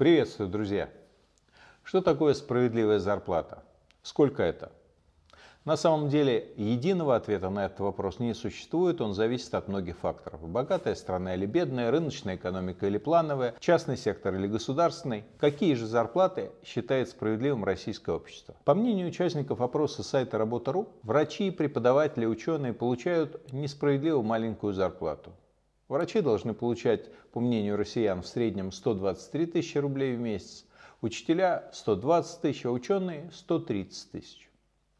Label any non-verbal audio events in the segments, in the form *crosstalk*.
Приветствую, друзья! Что такое справедливая зарплата? Сколько это? На самом деле, единого ответа на этот вопрос не существует, он зависит от многих факторов. Богатая страна или бедная, рыночная экономика или плановая, частный сектор или государственный. Какие же зарплаты считает справедливым российское общество? По мнению участников опроса сайта Работа.ру, врачи, преподаватели, ученые получают несправедливо маленькую зарплату. Врачи должны получать, по мнению россиян, в среднем 123 тысячи рублей в месяц, учителя 120 тысяч, а ученые 130 тысяч.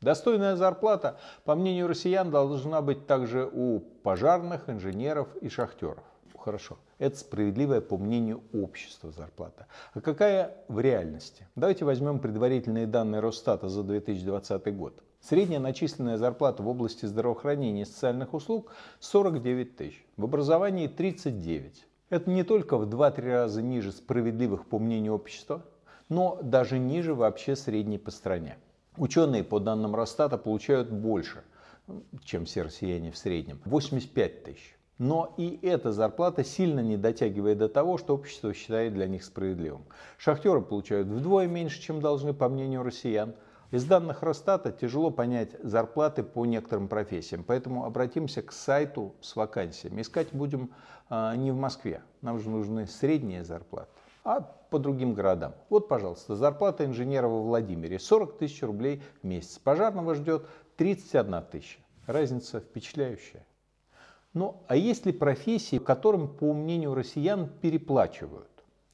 Достойная зарплата, по мнению россиян, должна быть также у пожарных, инженеров и шахтеров. Хорошо, это справедливая, по мнению общества, зарплата. А какая в реальности? Давайте возьмем предварительные данные Росстата за 2020 год. Средняя начисленная зарплата в области здравоохранения и социальных услуг 49 тысяч, в образовании 39. Это не только в 2-3 раза ниже справедливых по мнению общества, но даже ниже вообще средней по стране. Ученые по данным Росстата получают больше, чем все россияне в среднем, 85 тысяч. Но и эта зарплата сильно не дотягивает до того, что общество считает для них справедливым. Шахтеры получают вдвое меньше, чем должны, по мнению россиян – из данных Росстата тяжело понять зарплаты по некоторым профессиям, поэтому обратимся к сайту с вакансиями. Искать будем э, не в Москве, нам же нужны средние зарплаты, а по другим городам. Вот, пожалуйста, зарплата инженера во Владимире 40 тысяч рублей в месяц. Пожарного ждет 31 тысяча. Разница впечатляющая. Ну, а есть ли профессии, которым, по мнению россиян, переплачивают?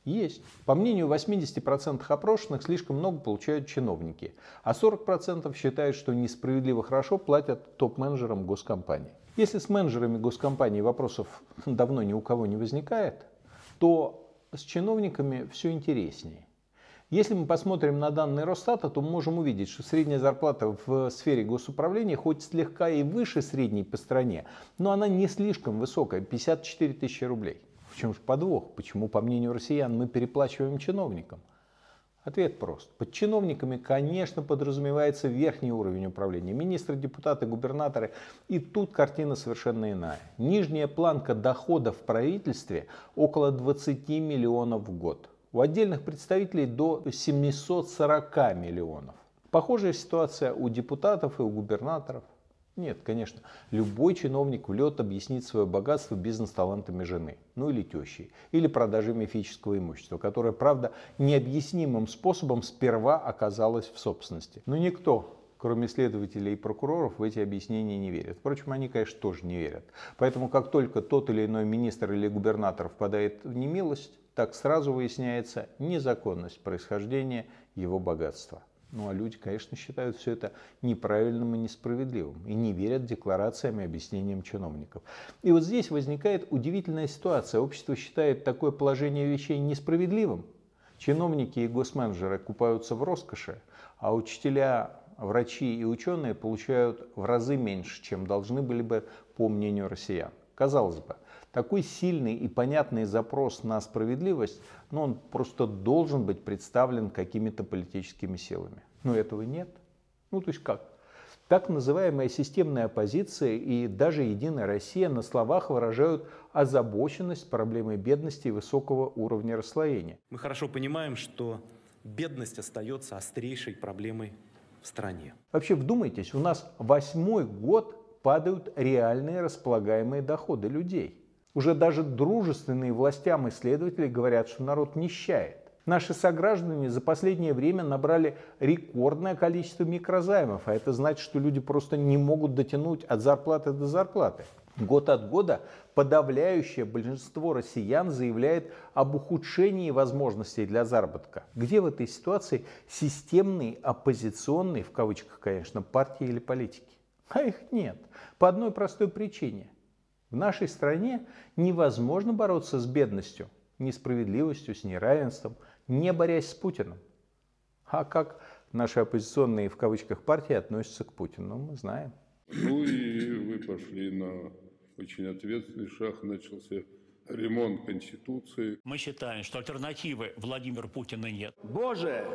Есть. По мнению 80% опрошенных, слишком много получают чиновники, а 40% считают, что несправедливо хорошо платят топ-менеджерам госкомпании. Если с менеджерами госкомпании вопросов *laughs* давно ни у кого не возникает, то с чиновниками все интереснее. Если мы посмотрим на данные Росстата, то мы можем увидеть, что средняя зарплата в сфере госуправления хоть слегка и выше средней по стране, но она не слишком высокая, 54 тысячи рублей чем же подвох? Почему, по мнению россиян, мы переплачиваем чиновникам? Ответ прост. Под чиновниками, конечно, подразумевается верхний уровень управления. Министры, депутаты, губернаторы. И тут картина совершенно иная. Нижняя планка дохода в правительстве около 20 миллионов в год. У отдельных представителей до 740 миллионов. Похожая ситуация у депутатов и у губернаторов. Нет, конечно. Любой чиновник в лед объяснит свое богатство бизнес-талантами жены, ну или тещи, или продажей мифического имущества, которое, правда, необъяснимым способом сперва оказалось в собственности. Но никто, кроме следователей и прокуроров, в эти объяснения не верят. Впрочем, они, конечно, тоже не верят. Поэтому, как только тот или иной министр или губернатор впадает в немилость, так сразу выясняется незаконность происхождения его богатства. Ну а люди, конечно, считают все это неправильным и несправедливым и не верят декларациям и объяснениям чиновников. И вот здесь возникает удивительная ситуация. Общество считает такое положение вещей несправедливым. Чиновники и госменеджеры купаются в роскоши, а учителя, врачи и ученые получают в разы меньше, чем должны были бы по мнению россиян. Казалось бы, такой сильный и понятный запрос на справедливость, ну, он просто должен быть представлен какими-то политическими силами. Но этого нет. Ну, то есть как? Так называемая системная оппозиция и даже «Единая Россия» на словах выражают озабоченность проблемой бедности и высокого уровня расслоения. Мы хорошо понимаем, что бедность остается острейшей проблемой в стране. Вообще вдумайтесь, у нас восьмой год падают реальные располагаемые доходы людей. Уже даже дружественные властям исследователи говорят, что народ нищает. Наши сограждане за последнее время набрали рекордное количество микрозаймов, а это значит, что люди просто не могут дотянуть от зарплаты до зарплаты. Год от года подавляющее большинство россиян заявляет об ухудшении возможностей для заработка. Где в этой ситуации системные оппозиционные, в кавычках, конечно, партии или политики? А их нет. По одной простой причине. В нашей стране невозможно бороться с бедностью, несправедливостью, с неравенством, не борясь с Путиным. А как наши оппозиционные в кавычках партии относятся к Путину, мы знаем. Ну и вы пошли на очень ответственный шаг, начался ремонт Конституции. Мы считаем, что альтернативы Владимиру Путину нет. Боже,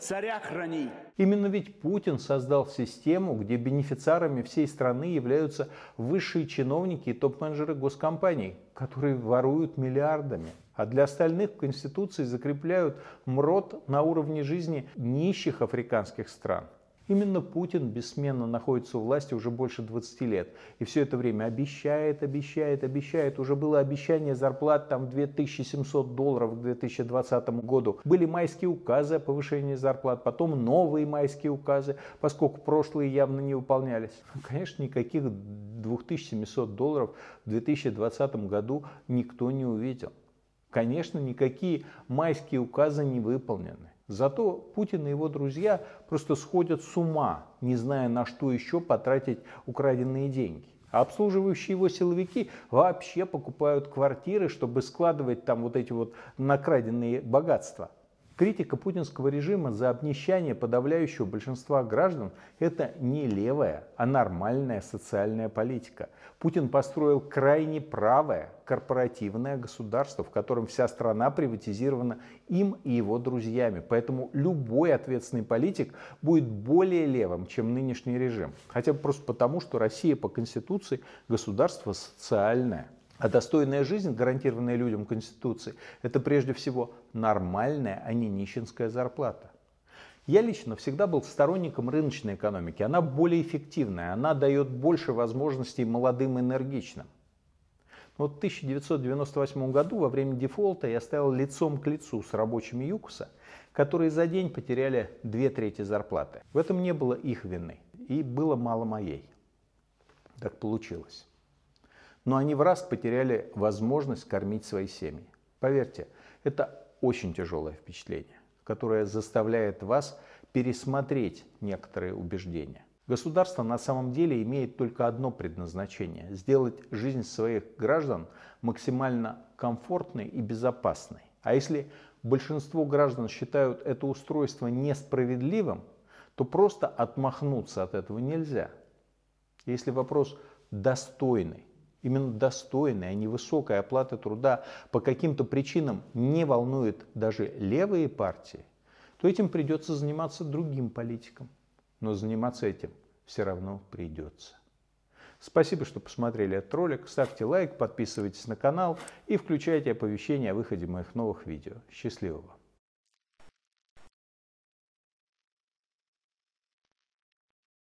царя храни. Именно ведь Путин создал систему, где бенефициарами всей страны являются высшие чиновники и топ-менеджеры госкомпаний, которые воруют миллиардами. А для остальных в Конституции закрепляют МРОД на уровне жизни нищих африканских стран – Именно Путин бессменно находится у власти уже больше 20 лет. И все это время обещает, обещает, обещает. Уже было обещание зарплат там 2700 долларов к 2020 году. Были майские указы о повышении зарплат, потом новые майские указы, поскольку прошлые явно не выполнялись. *laughs* Конечно, никаких 2700 долларов в 2020 году никто не увидел. Конечно, никакие майские указы не выполнены. Зато Путин и его друзья просто сходят с ума, не зная, на что еще потратить украденные деньги. А обслуживающие его силовики вообще покупают квартиры, чтобы складывать там вот эти вот накраденные богатства. Критика путинского режима за обнищание подавляющего большинства граждан – это не левая, а нормальная социальная политика. Путин построил крайне правое корпоративное государство, в котором вся страна приватизирована им и его друзьями. Поэтому любой ответственный политик будет более левым, чем нынешний режим. Хотя бы просто потому, что Россия по Конституции государство социальное. А достойная жизнь, гарантированная людям Конституции, это прежде всего нормальная, а не нищенская зарплата. Я лично всегда был сторонником рыночной экономики. Она более эффективная, она дает больше возможностей молодым и энергичным. Но вот в 1998 году во время дефолта я стоял лицом к лицу с рабочими ЮКОСа, которые за день потеряли две трети зарплаты. В этом не было их вины и было мало моей. Так получилось но они в раз потеряли возможность кормить свои семьи. Поверьте, это очень тяжелое впечатление, которое заставляет вас пересмотреть некоторые убеждения. Государство на самом деле имеет только одно предназначение – сделать жизнь своих граждан максимально комфортной и безопасной. А если большинство граждан считают это устройство несправедливым, то просто отмахнуться от этого нельзя. Если вопрос достойный Именно достойная, а не высокая оплата труда по каким-то причинам не волнует даже левые партии, то этим придется заниматься другим политикам. Но заниматься этим все равно придется. Спасибо, что посмотрели этот ролик. Ставьте лайк, подписывайтесь на канал и включайте оповещения о выходе моих новых видео. Счастливого!